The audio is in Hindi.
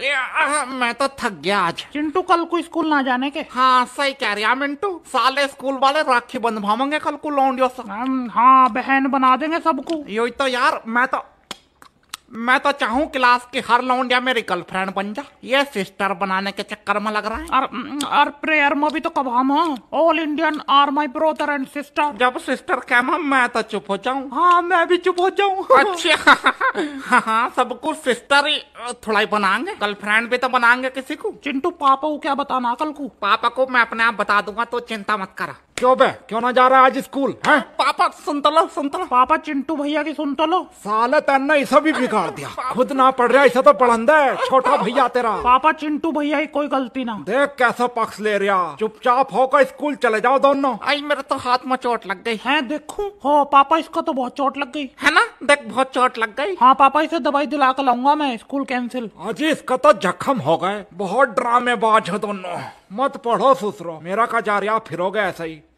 Uh, मैं तो थक गया आज चिंटू कल को स्कूल ना जाने के हाँ सही कह रहा मिंटू साले स्कूल वाले राखी बंधवावेंगे कल को लौंडियों से हाँ बहन बना देंगे सबको यही तो यार मैं तो मैं तो चाहूँ क्लास की हर लौंडिया मेरी गर्लफ्रेंड बन जा ये सिस्टर बनाने के चक्कर में लग रहा है और, और प्रेयर में भी तो कब हम all Indian are my brother and sister जब सिस्टर कह मैं तो चुप हो जाऊँ हाँ मैं भी चुप हो जाऊँ अच्छा हाँ हाँ सब कुछ सिस्टर ही थोड़ा ही बनाएंगे गर्लफ्रेंड भी तो बनाएंगे किसी को चिंटू पापा को क्या बताना कल को पापा को मैं अपने आप बता दूंगा तो चिंता मत करा क्यों बे क्यों ना जा रहा है आज स्कूल है पापा सुन तो लो सुन तो लो पापा चिंटू भैया की सुन तो लो साले तेना इसे भी बिगाड़ दिया खुद ना पढ़ रहा इसे तो पढ़ंदा है छोटा भैया तेरा पापा चिंटू भैया की कोई गलती ना देख कैसा पक्ष ले रहा चुपचाप होकर स्कूल चले जाओ दोनों आई मेरे तो हाथ में चोट लग गई है देखू हो पापा इसको तो बहुत चोट लग गई है ना देख बहुत चोट लग गई हाँ पापा इसे दवाई दिला कर लाऊंगा मैं स्कूल कैंसिल अजी इसका तो जख्म हो गए बहुत ड्रामेबाज है दोनों मत पढ़ो सुसरो मेरा का जा रहा फिरोगे ऐसा ही